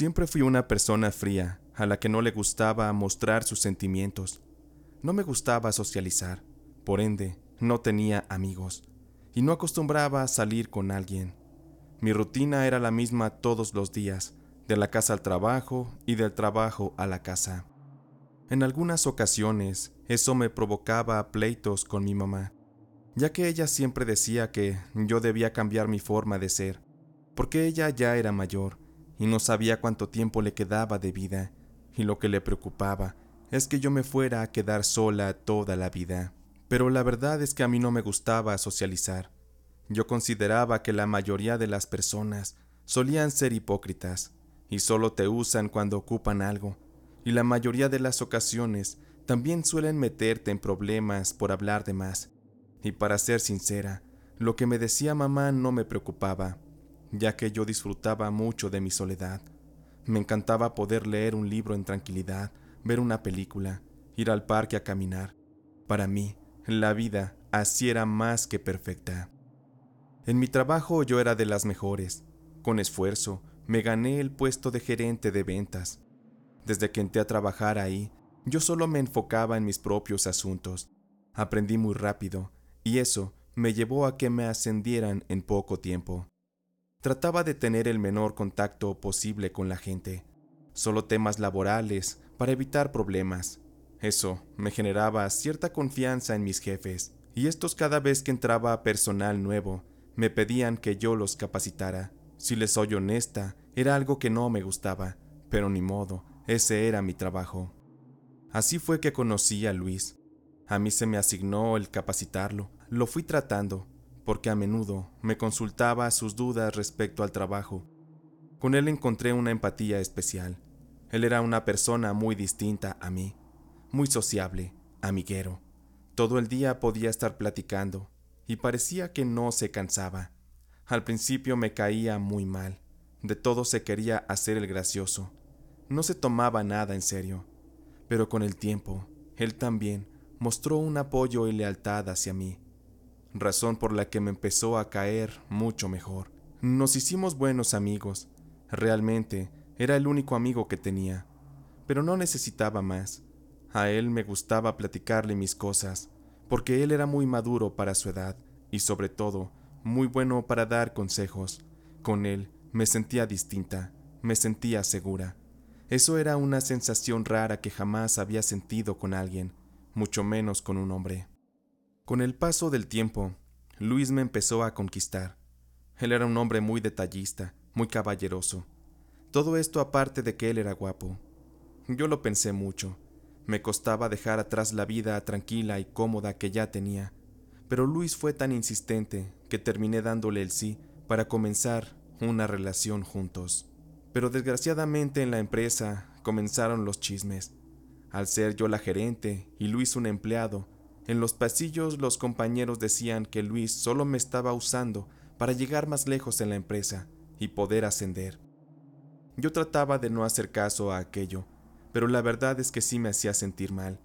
Siempre fui una persona fría, a la que no le gustaba mostrar sus sentimientos. No me gustaba socializar, por ende, no tenía amigos, y no acostumbraba a salir con alguien. Mi rutina era la misma todos los días, de la casa al trabajo y del trabajo a la casa. En algunas ocasiones eso me provocaba pleitos con mi mamá, ya que ella siempre decía que yo debía cambiar mi forma de ser, porque ella ya era mayor y no sabía cuánto tiempo le quedaba de vida, y lo que le preocupaba es que yo me fuera a quedar sola toda la vida. Pero la verdad es que a mí no me gustaba socializar. Yo consideraba que la mayoría de las personas solían ser hipócritas y solo te usan cuando ocupan algo, y la mayoría de las ocasiones también suelen meterte en problemas por hablar de más. Y para ser sincera, lo que me decía mamá no me preocupaba, ya que yo disfrutaba mucho de mi soledad. Me encantaba poder leer un libro en tranquilidad, ver una película, ir al parque a caminar. Para mí, la vida así era más que perfecta. En mi trabajo yo era de las mejores. Con esfuerzo, me gané el puesto de gerente de ventas. Desde que entré a trabajar ahí, yo solo me enfocaba en mis propios asuntos. Aprendí muy rápido, y eso me llevó a que me ascendieran en poco tiempo. Trataba de tener el menor contacto posible con la gente, solo temas laborales para evitar problemas. Eso me generaba cierta confianza en mis jefes, y estos cada vez que entraba personal nuevo, me pedían que yo los capacitara. Si les soy honesta, era algo que no me gustaba, pero ni modo, ese era mi trabajo. Así fue que conocí a Luis. A mí se me asignó el capacitarlo, lo fui tratando, porque a menudo me consultaba sus dudas respecto al trabajo. Con él encontré una empatía especial. Él era una persona muy distinta a mí, muy sociable, amiguero. Todo el día podía estar platicando, y parecía que no se cansaba. Al principio me caía muy mal. De todo se quería hacer el gracioso. No se tomaba nada en serio. Pero con el tiempo, él también mostró un apoyo y lealtad hacia mí, razón por la que me empezó a caer mucho mejor. Nos hicimos buenos amigos. Realmente era el único amigo que tenía. Pero no necesitaba más. A él me gustaba platicarle mis cosas, porque él era muy maduro para su edad y sobre todo muy bueno para dar consejos. Con él me sentía distinta, me sentía segura. Eso era una sensación rara que jamás había sentido con alguien, mucho menos con un hombre. Con el paso del tiempo, Luis me empezó a conquistar. Él era un hombre muy detallista, muy caballeroso. Todo esto aparte de que él era guapo. Yo lo pensé mucho. Me costaba dejar atrás la vida tranquila y cómoda que ya tenía, pero Luis fue tan insistente que terminé dándole el sí para comenzar una relación juntos. Pero desgraciadamente en la empresa comenzaron los chismes. Al ser yo la gerente y Luis un empleado, en los pasillos los compañeros decían que Luis solo me estaba usando para llegar más lejos en la empresa y poder ascender. Yo trataba de no hacer caso a aquello, pero la verdad es que sí me hacía sentir mal.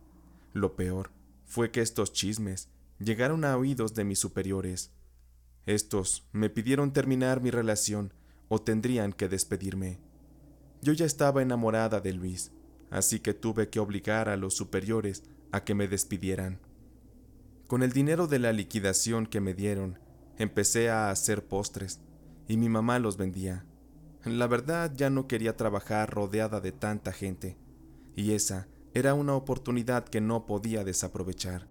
Lo peor fue que estos chismes llegaron a oídos de mis superiores. Estos me pidieron terminar mi relación o tendrían que despedirme. Yo ya estaba enamorada de Luis, así que tuve que obligar a los superiores a que me despidieran. Con el dinero de la liquidación que me dieron, empecé a hacer postres y mi mamá los vendía. La verdad ya no quería trabajar rodeada de tanta gente, y esa era una oportunidad que no podía desaprovechar.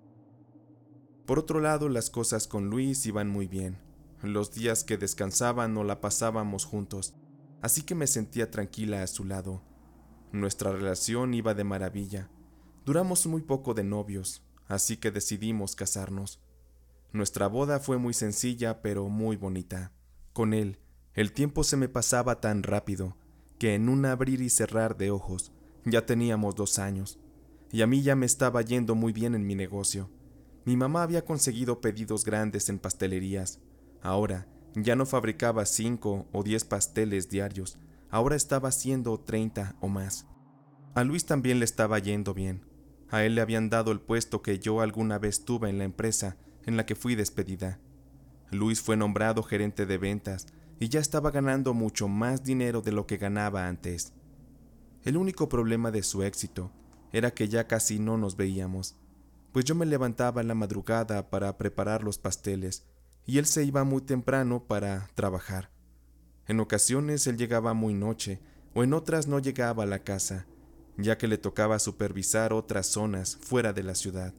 Por otro lado, las cosas con Luis iban muy bien. Los días que descansaban no la pasábamos juntos, así que me sentía tranquila a su lado. Nuestra relación iba de maravilla. Duramos muy poco de novios, así que decidimos casarnos. Nuestra boda fue muy sencilla pero muy bonita. Con él, el tiempo se me pasaba tan rápido que en un abrir y cerrar de ojos ya teníamos dos años, y a mí ya me estaba yendo muy bien en mi negocio. Mi mamá había conseguido pedidos grandes en pastelerías. Ahora ya no fabricaba cinco o diez pasteles diarios, ahora estaba haciendo treinta o más. A Luis también le estaba yendo bien. A él le habían dado el puesto que yo alguna vez tuve en la empresa en la que fui despedida. Luis fue nombrado gerente de ventas y ya estaba ganando mucho más dinero de lo que ganaba antes. El único problema de su éxito era que ya casi no nos veíamos, pues yo me levantaba en la madrugada para preparar los pasteles y él se iba muy temprano para trabajar. En ocasiones él llegaba muy noche o en otras no llegaba a la casa ya que le tocaba supervisar otras zonas fuera de la ciudad.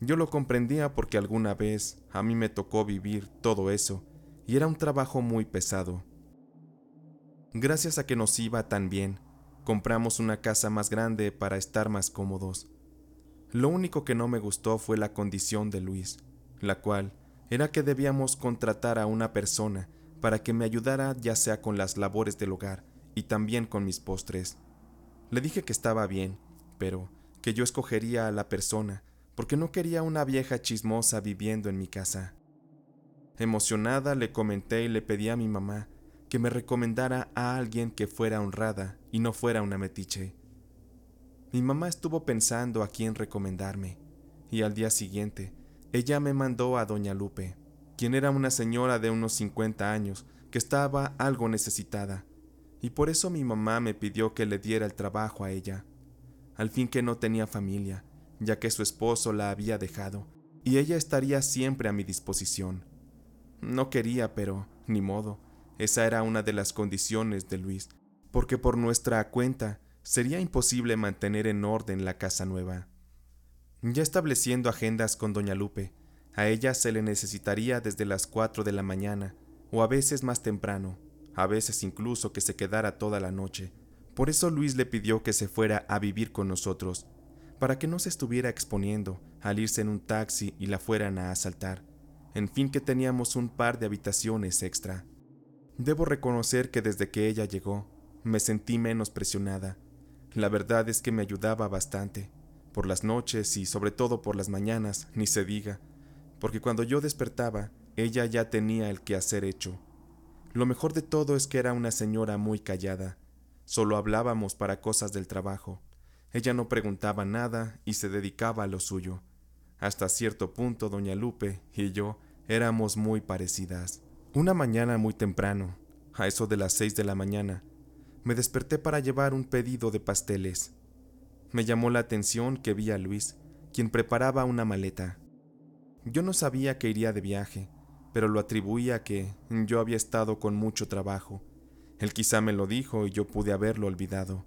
Yo lo comprendía porque alguna vez a mí me tocó vivir todo eso y era un trabajo muy pesado. Gracias a que nos iba tan bien, compramos una casa más grande para estar más cómodos. Lo único que no me gustó fue la condición de Luis, la cual era que debíamos contratar a una persona para que me ayudara ya sea con las labores del hogar y también con mis postres. Le dije que estaba bien, pero que yo escogería a la persona, porque no quería una vieja chismosa viviendo en mi casa. Emocionada le comenté y le pedí a mi mamá que me recomendara a alguien que fuera honrada y no fuera una metiche. Mi mamá estuvo pensando a quién recomendarme, y al día siguiente ella me mandó a doña Lupe, quien era una señora de unos 50 años que estaba algo necesitada y por eso mi mamá me pidió que le diera el trabajo a ella, al fin que no tenía familia, ya que su esposo la había dejado, y ella estaría siempre a mi disposición. No quería, pero, ni modo, esa era una de las condiciones de Luis, porque por nuestra cuenta sería imposible mantener en orden la casa nueva. Ya estableciendo agendas con doña Lupe, a ella se le necesitaría desde las cuatro de la mañana, o a veces más temprano, a veces incluso que se quedara toda la noche. Por eso Luis le pidió que se fuera a vivir con nosotros, para que no se estuviera exponiendo al irse en un taxi y la fueran a asaltar. En fin que teníamos un par de habitaciones extra. Debo reconocer que desde que ella llegó, me sentí menos presionada. La verdad es que me ayudaba bastante, por las noches y sobre todo por las mañanas, ni se diga, porque cuando yo despertaba, ella ya tenía el que hacer hecho lo mejor de todo es que era una señora muy callada. Solo hablábamos para cosas del trabajo. Ella no preguntaba nada y se dedicaba a lo suyo. Hasta cierto punto doña Lupe y yo éramos muy parecidas. Una mañana muy temprano, a eso de las seis de la mañana, me desperté para llevar un pedido de pasteles. Me llamó la atención que vi a Luis, quien preparaba una maleta. Yo no sabía que iría de viaje, pero lo atribuía a que yo había estado con mucho trabajo. Él quizá me lo dijo y yo pude haberlo olvidado.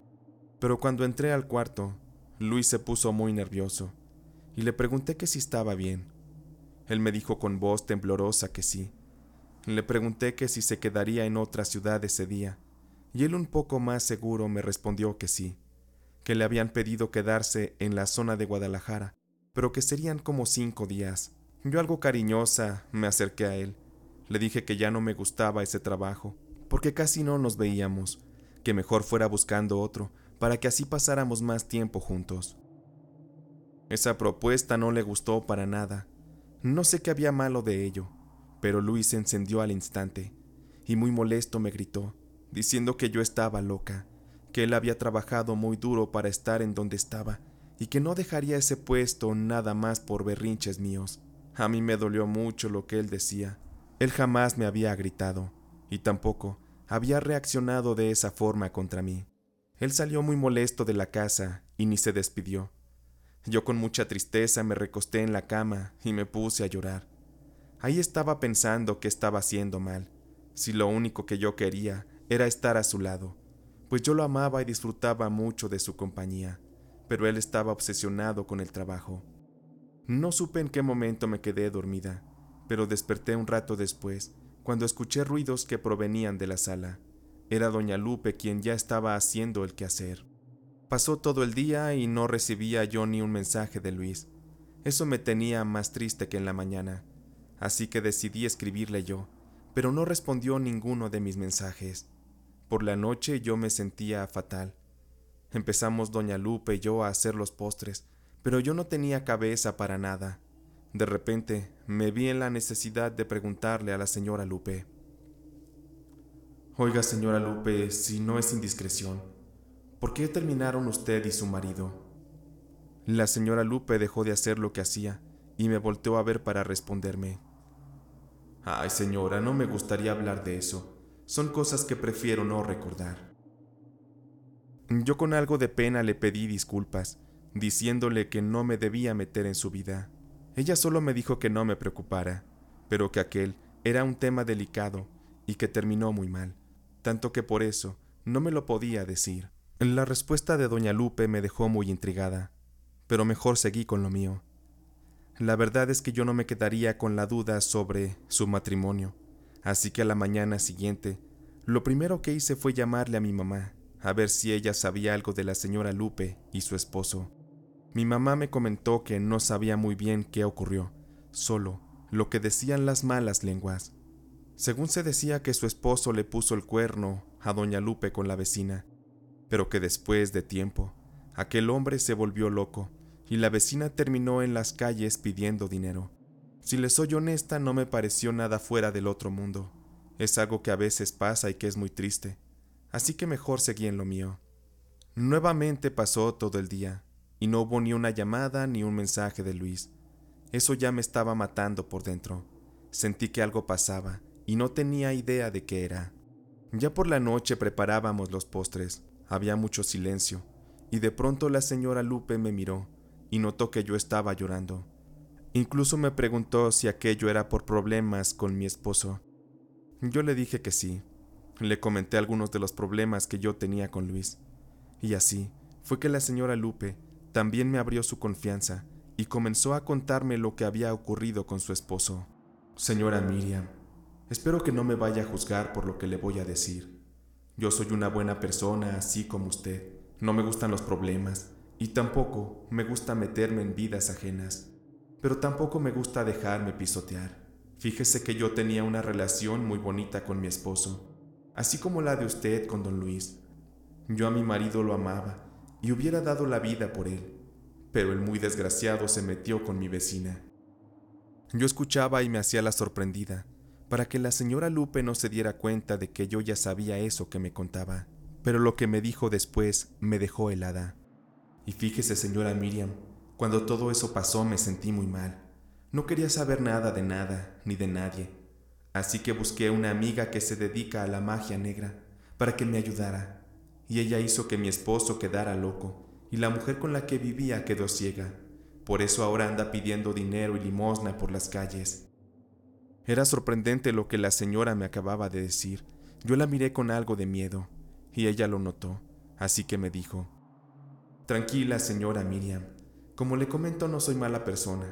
Pero cuando entré al cuarto, Luis se puso muy nervioso y le pregunté que si estaba bien. Él me dijo con voz temblorosa que sí. Le pregunté que si se quedaría en otra ciudad ese día, y él un poco más seguro me respondió que sí, que le habían pedido quedarse en la zona de Guadalajara, pero que serían como cinco días, yo algo cariñosa me acerqué a él. Le dije que ya no me gustaba ese trabajo, porque casi no nos veíamos, que mejor fuera buscando otro, para que así pasáramos más tiempo juntos. Esa propuesta no le gustó para nada. No sé qué había malo de ello, pero Luis se encendió al instante, y muy molesto me gritó, diciendo que yo estaba loca, que él había trabajado muy duro para estar en donde estaba, y que no dejaría ese puesto nada más por berrinches míos. A mí me dolió mucho lo que él decía. Él jamás me había gritado, y tampoco había reaccionado de esa forma contra mí. Él salió muy molesto de la casa y ni se despidió. Yo con mucha tristeza me recosté en la cama y me puse a llorar. Ahí estaba pensando que estaba haciendo mal, si lo único que yo quería era estar a su lado, pues yo lo amaba y disfrutaba mucho de su compañía, pero él estaba obsesionado con el trabajo. No supe en qué momento me quedé dormida, pero desperté un rato después, cuando escuché ruidos que provenían de la sala. Era doña Lupe quien ya estaba haciendo el quehacer. Pasó todo el día y no recibía yo ni un mensaje de Luis. Eso me tenía más triste que en la mañana, así que decidí escribirle yo, pero no respondió ninguno de mis mensajes. Por la noche yo me sentía fatal. Empezamos doña Lupe y yo a hacer los postres, pero yo no tenía cabeza para nada. De repente me vi en la necesidad de preguntarle a la señora Lupe. Oiga, señora Lupe, si no es indiscreción, ¿por qué terminaron usted y su marido? La señora Lupe dejó de hacer lo que hacía y me volteó a ver para responderme. Ay, señora, no me gustaría hablar de eso. Son cosas que prefiero no recordar. Yo con algo de pena le pedí disculpas diciéndole que no me debía meter en su vida. Ella solo me dijo que no me preocupara, pero que aquel era un tema delicado y que terminó muy mal, tanto que por eso no me lo podía decir. La respuesta de doña Lupe me dejó muy intrigada, pero mejor seguí con lo mío. La verdad es que yo no me quedaría con la duda sobre su matrimonio, así que a la mañana siguiente, lo primero que hice fue llamarle a mi mamá, a ver si ella sabía algo de la señora Lupe y su esposo. Mi mamá me comentó que no sabía muy bien qué ocurrió, solo lo que decían las malas lenguas. Según se decía que su esposo le puso el cuerno a doña Lupe con la vecina, pero que después de tiempo, aquel hombre se volvió loco y la vecina terminó en las calles pidiendo dinero. Si le soy honesta, no me pareció nada fuera del otro mundo. Es algo que a veces pasa y que es muy triste, así que mejor seguí en lo mío. Nuevamente pasó todo el día, y no hubo ni una llamada ni un mensaje de Luis. Eso ya me estaba matando por dentro. Sentí que algo pasaba y no tenía idea de qué era. Ya por la noche preparábamos los postres, había mucho silencio, y de pronto la señora Lupe me miró y notó que yo estaba llorando. Incluso me preguntó si aquello era por problemas con mi esposo. Yo le dije que sí. Le comenté algunos de los problemas que yo tenía con Luis. Y así fue que la señora Lupe también me abrió su confianza y comenzó a contarme lo que había ocurrido con su esposo. Señora Miriam, espero que no me vaya a juzgar por lo que le voy a decir. Yo soy una buena persona así como usted. No me gustan los problemas y tampoco me gusta meterme en vidas ajenas. Pero tampoco me gusta dejarme pisotear. Fíjese que yo tenía una relación muy bonita con mi esposo, así como la de usted con don Luis. Yo a mi marido lo amaba y hubiera dado la vida por él, pero el muy desgraciado se metió con mi vecina. Yo escuchaba y me hacía la sorprendida, para que la señora Lupe no se diera cuenta de que yo ya sabía eso que me contaba, pero lo que me dijo después me dejó helada. Y fíjese, señora Miriam, cuando todo eso pasó me sentí muy mal. No quería saber nada de nada, ni de nadie. Así que busqué una amiga que se dedica a la magia negra, para que me ayudara y ella hizo que mi esposo quedara loco, y la mujer con la que vivía quedó ciega. Por eso ahora anda pidiendo dinero y limosna por las calles. Era sorprendente lo que la señora me acababa de decir. Yo la miré con algo de miedo, y ella lo notó, así que me dijo, Tranquila, señora Miriam, como le comento no soy mala persona.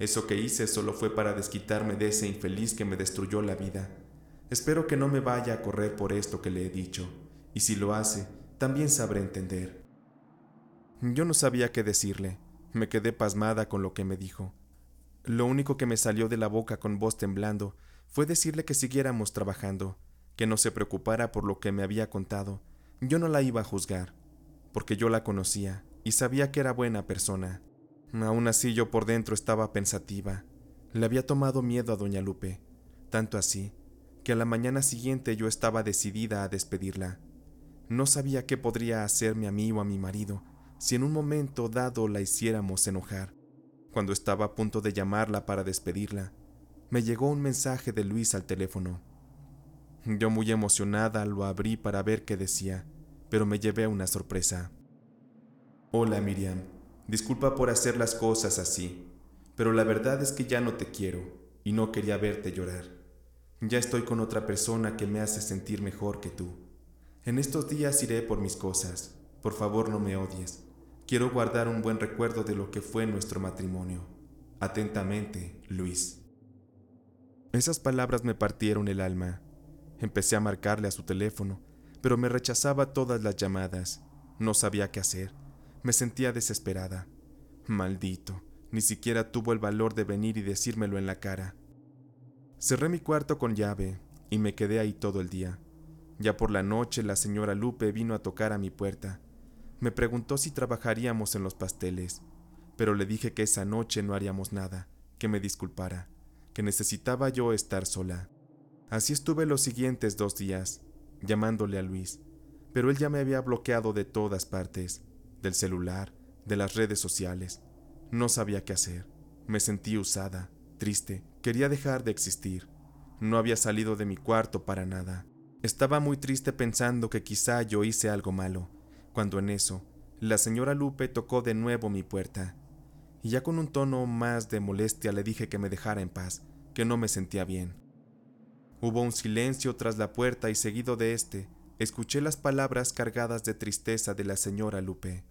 Eso que hice solo fue para desquitarme de ese infeliz que me destruyó la vida. Espero que no me vaya a correr por esto que le he dicho, y si lo hace, también sabré entender. Yo no sabía qué decirle, me quedé pasmada con lo que me dijo. Lo único que me salió de la boca con voz temblando fue decirle que siguiéramos trabajando, que no se preocupara por lo que me había contado, yo no la iba a juzgar, porque yo la conocía y sabía que era buena persona. Aún así yo por dentro estaba pensativa. Le había tomado miedo a doña Lupe, tanto así, que a la mañana siguiente yo estaba decidida a despedirla. No sabía qué podría hacerme a mí o a mi marido si en un momento dado la hiciéramos enojar. Cuando estaba a punto de llamarla para despedirla, me llegó un mensaje de Luis al teléfono. Yo muy emocionada lo abrí para ver qué decía, pero me llevé a una sorpresa. Hola Miriam, disculpa por hacer las cosas así, pero la verdad es que ya no te quiero y no quería verte llorar. Ya estoy con otra persona que me hace sentir mejor que tú. En estos días iré por mis cosas. Por favor no me odies. Quiero guardar un buen recuerdo de lo que fue nuestro matrimonio. Atentamente, Luis. Esas palabras me partieron el alma. Empecé a marcarle a su teléfono, pero me rechazaba todas las llamadas. No sabía qué hacer. Me sentía desesperada. Maldito, ni siquiera tuvo el valor de venir y decírmelo en la cara. Cerré mi cuarto con llave y me quedé ahí todo el día. Ya por la noche la señora Lupe vino a tocar a mi puerta. Me preguntó si trabajaríamos en los pasteles, pero le dije que esa noche no haríamos nada, que me disculpara, que necesitaba yo estar sola. Así estuve los siguientes dos días, llamándole a Luis, pero él ya me había bloqueado de todas partes, del celular, de las redes sociales. No sabía qué hacer. Me sentí usada, triste, quería dejar de existir. No había salido de mi cuarto para nada. Estaba muy triste pensando que quizá yo hice algo malo, cuando en eso, la señora Lupe tocó de nuevo mi puerta, y ya con un tono más de molestia le dije que me dejara en paz, que no me sentía bien. Hubo un silencio tras la puerta y seguido de este, escuché las palabras cargadas de tristeza de la señora Lupe.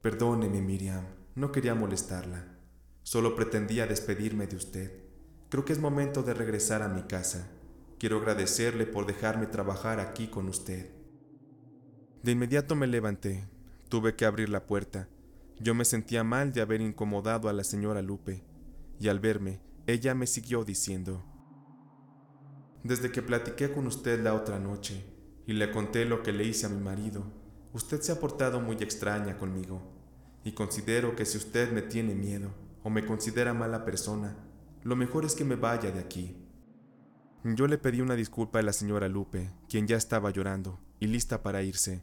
Perdóneme, Miriam, no quería molestarla. Solo pretendía despedirme de usted. Creo que es momento de regresar a mi casa. Quiero agradecerle por dejarme trabajar aquí con usted. De inmediato me levanté. Tuve que abrir la puerta. Yo me sentía mal de haber incomodado a la señora Lupe, y al verme, ella me siguió diciendo, Desde que platiqué con usted la otra noche y le conté lo que le hice a mi marido, usted se ha portado muy extraña conmigo, y considero que si usted me tiene miedo o me considera mala persona, lo mejor es que me vaya de aquí. Yo le pedí una disculpa a la señora Lupe, quien ya estaba llorando y lista para irse.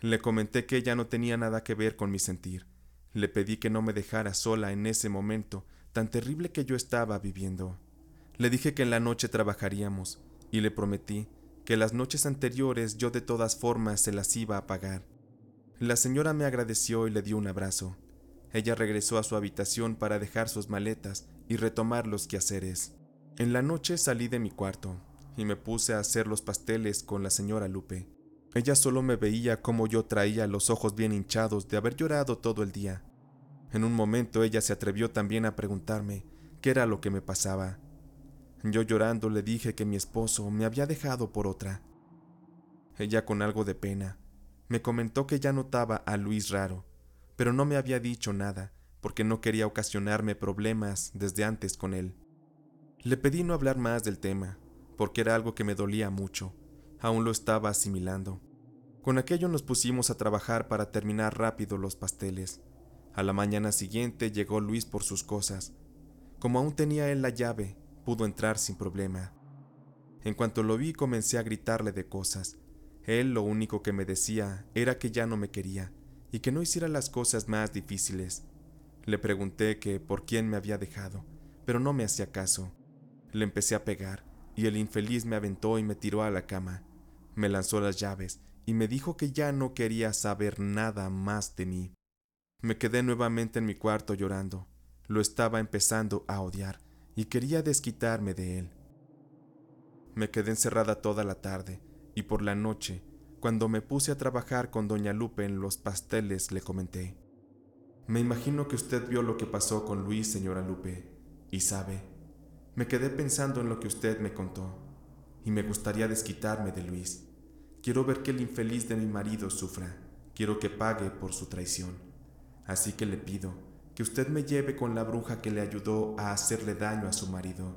Le comenté que ella no tenía nada que ver con mi sentir. Le pedí que no me dejara sola en ese momento tan terrible que yo estaba viviendo. Le dije que en la noche trabajaríamos y le prometí que las noches anteriores yo de todas formas se las iba a pagar. La señora me agradeció y le dio un abrazo. Ella regresó a su habitación para dejar sus maletas y retomar los quehaceres. En la noche salí de mi cuarto y me puse a hacer los pasteles con la señora Lupe. Ella solo me veía como yo traía los ojos bien hinchados de haber llorado todo el día. En un momento ella se atrevió también a preguntarme qué era lo que me pasaba. Yo llorando le dije que mi esposo me había dejado por otra. Ella con algo de pena me comentó que ya notaba a Luis raro, pero no me había dicho nada porque no quería ocasionarme problemas desde antes con él. Le pedí no hablar más del tema, porque era algo que me dolía mucho, aún lo estaba asimilando. Con aquello nos pusimos a trabajar para terminar rápido los pasteles. A la mañana siguiente llegó Luis por sus cosas. Como aún tenía él la llave, pudo entrar sin problema. En cuanto lo vi comencé a gritarle de cosas. Él lo único que me decía era que ya no me quería y que no hiciera las cosas más difíciles. Le pregunté que por quién me había dejado, pero no me hacía caso. Le empecé a pegar, y el infeliz me aventó y me tiró a la cama. Me lanzó las llaves y me dijo que ya no quería saber nada más de mí. Me quedé nuevamente en mi cuarto llorando. Lo estaba empezando a odiar y quería desquitarme de él. Me quedé encerrada toda la tarde y por la noche, cuando me puse a trabajar con doña Lupe en los pasteles, le comenté. Me imagino que usted vio lo que pasó con Luis, señora Lupe, y sabe, me quedé pensando en lo que usted me contó, y me gustaría desquitarme de Luis. Quiero ver que el infeliz de mi marido sufra, quiero que pague por su traición. Así que le pido que usted me lleve con la bruja que le ayudó a hacerle daño a su marido.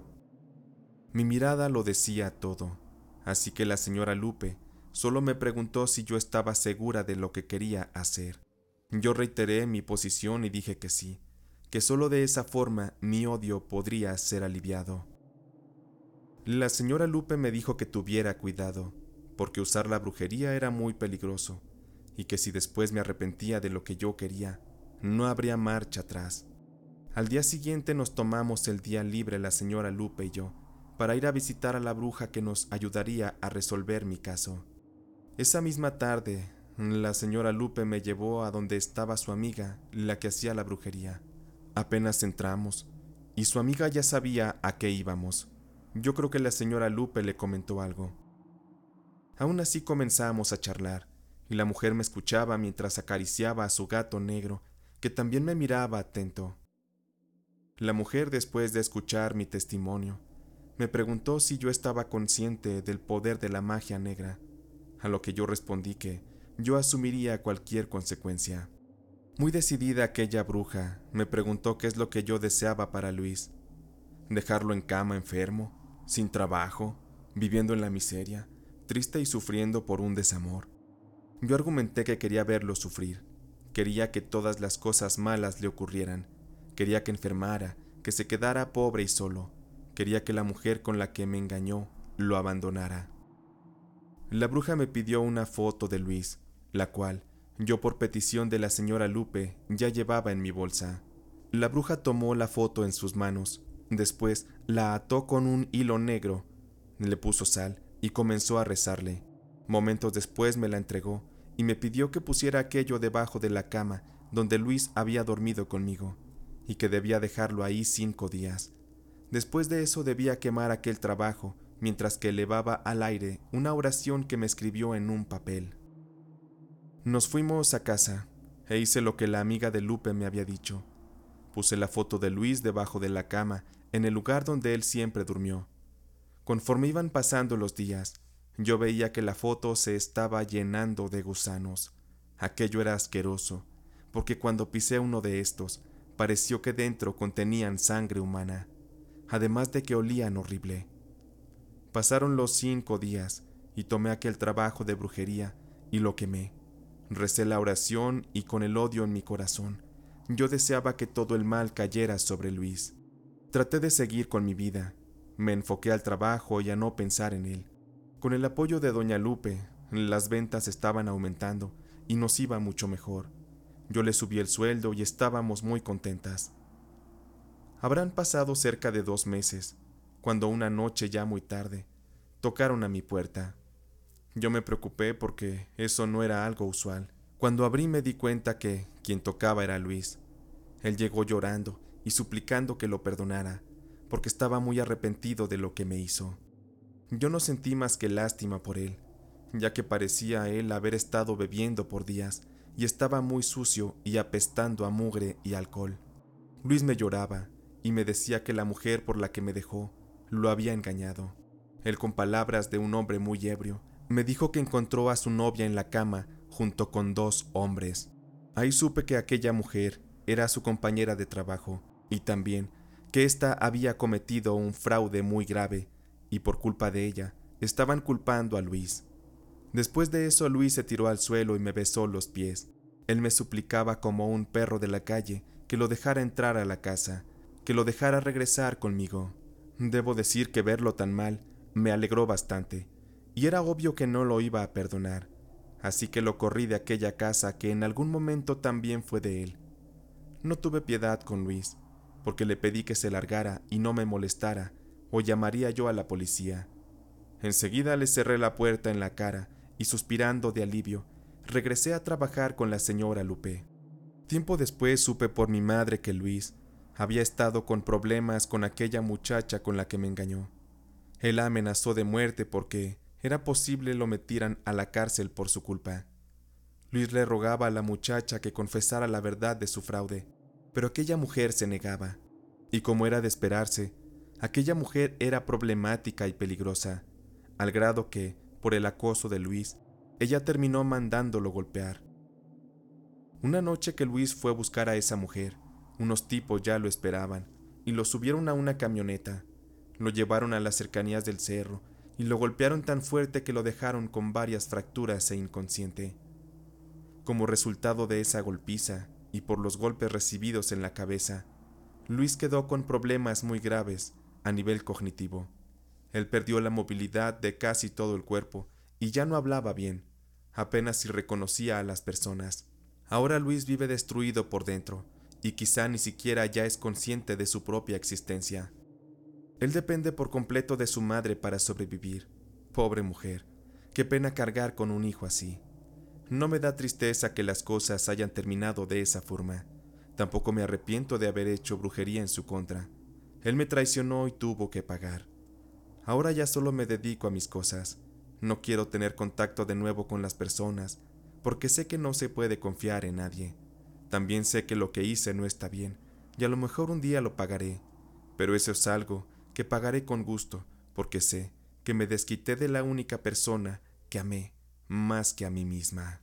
Mi mirada lo decía todo, así que la señora Lupe solo me preguntó si yo estaba segura de lo que quería hacer. Yo reiteré mi posición y dije que sí, que solo de esa forma mi odio podría ser aliviado. La señora Lupe me dijo que tuviera cuidado, porque usar la brujería era muy peligroso, y que si después me arrepentía de lo que yo quería, no habría marcha atrás. Al día siguiente nos tomamos el día libre la señora Lupe y yo, para ir a visitar a la bruja que nos ayudaría a resolver mi caso. Esa misma tarde, la señora Lupe me llevó a donde estaba su amiga, la que hacía la brujería. Apenas entramos, y su amiga ya sabía a qué íbamos. Yo creo que la señora Lupe le comentó algo. Aún así comenzamos a charlar, y la mujer me escuchaba mientras acariciaba a su gato negro, que también me miraba atento. La mujer, después de escuchar mi testimonio, me preguntó si yo estaba consciente del poder de la magia negra, a lo que yo respondí que yo asumiría cualquier consecuencia. Muy decidida aquella bruja, me preguntó qué es lo que yo deseaba para Luis. Dejarlo en cama enfermo, sin trabajo, viviendo en la miseria, triste y sufriendo por un desamor. Yo argumenté que quería verlo sufrir, quería que todas las cosas malas le ocurrieran, quería que enfermara, que se quedara pobre y solo, quería que la mujer con la que me engañó lo abandonara. La bruja me pidió una foto de Luis, la cual yo por petición de la señora Lupe ya llevaba en mi bolsa. La bruja tomó la foto en sus manos, después la ató con un hilo negro, le puso sal y comenzó a rezarle. Momentos después me la entregó y me pidió que pusiera aquello debajo de la cama donde Luis había dormido conmigo, y que debía dejarlo ahí cinco días. Después de eso debía quemar aquel trabajo mientras que elevaba al aire una oración que me escribió en un papel. Nos fuimos a casa e hice lo que la amiga de Lupe me había dicho. Puse la foto de Luis debajo de la cama, en el lugar donde él siempre durmió. Conforme iban pasando los días, yo veía que la foto se estaba llenando de gusanos. Aquello era asqueroso, porque cuando pisé uno de estos, pareció que dentro contenían sangre humana, además de que olían horrible. Pasaron los cinco días y tomé aquel trabajo de brujería y lo quemé. Recé la oración y con el odio en mi corazón, yo deseaba que todo el mal cayera sobre Luis. Traté de seguir con mi vida, me enfoqué al trabajo y a no pensar en él. Con el apoyo de Doña Lupe, las ventas estaban aumentando y nos iba mucho mejor. Yo le subí el sueldo y estábamos muy contentas. Habrán pasado cerca de dos meses, cuando una noche ya muy tarde, tocaron a mi puerta. Yo me preocupé porque eso no era algo usual. Cuando abrí me di cuenta que quien tocaba era Luis. Él llegó llorando y suplicando que lo perdonara, porque estaba muy arrepentido de lo que me hizo. Yo no sentí más que lástima por él, ya que parecía a él haber estado bebiendo por días y estaba muy sucio y apestando a mugre y alcohol. Luis me lloraba y me decía que la mujer por la que me dejó lo había engañado. Él con palabras de un hombre muy ebrio me dijo que encontró a su novia en la cama junto con dos hombres. Ahí supe que aquella mujer era su compañera de trabajo y también que ésta había cometido un fraude muy grave y por culpa de ella estaban culpando a Luis. Después de eso Luis se tiró al suelo y me besó los pies. Él me suplicaba como un perro de la calle que lo dejara entrar a la casa, que lo dejara regresar conmigo. Debo decir que verlo tan mal me alegró bastante y era obvio que no lo iba a perdonar, así que lo corrí de aquella casa que en algún momento también fue de él. No tuve piedad con Luis, porque le pedí que se largara y no me molestara, o llamaría yo a la policía. Enseguida le cerré la puerta en la cara y suspirando de alivio, regresé a trabajar con la señora Lupé. Tiempo después supe por mi madre que Luis había estado con problemas con aquella muchacha con la que me engañó. Él amenazó de muerte porque, era posible lo metieran a la cárcel por su culpa. Luis le rogaba a la muchacha que confesara la verdad de su fraude, pero aquella mujer se negaba. Y como era de esperarse, aquella mujer era problemática y peligrosa, al grado que, por el acoso de Luis, ella terminó mandándolo golpear. Una noche que Luis fue a buscar a esa mujer, unos tipos ya lo esperaban y lo subieron a una camioneta. Lo llevaron a las cercanías del cerro y lo golpearon tan fuerte que lo dejaron con varias fracturas e inconsciente. Como resultado de esa golpiza y por los golpes recibidos en la cabeza, Luis quedó con problemas muy graves a nivel cognitivo. Él perdió la movilidad de casi todo el cuerpo y ya no hablaba bien, apenas si reconocía a las personas. Ahora Luis vive destruido por dentro y quizá ni siquiera ya es consciente de su propia existencia. Él depende por completo de su madre para sobrevivir. Pobre mujer, qué pena cargar con un hijo así. No me da tristeza que las cosas hayan terminado de esa forma. Tampoco me arrepiento de haber hecho brujería en su contra. Él me traicionó y tuvo que pagar. Ahora ya solo me dedico a mis cosas. No quiero tener contacto de nuevo con las personas, porque sé que no se puede confiar en nadie. También sé que lo que hice no está bien, y a lo mejor un día lo pagaré. Pero eso es algo pagaré con gusto, porque sé que me desquité de la única persona que amé más que a mí misma.